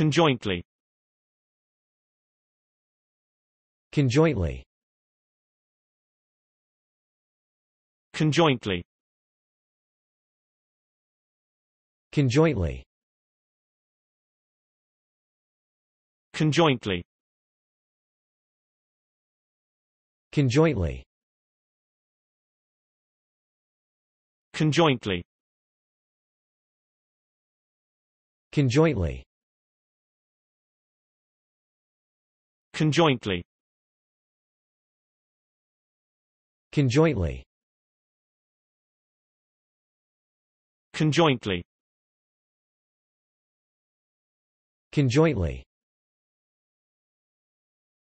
Conjointly Conjointly Conjointly Conjointly Conjointly Conjointly Conjointly Conjointly Conjointly Conjointly Conjointly Conjointly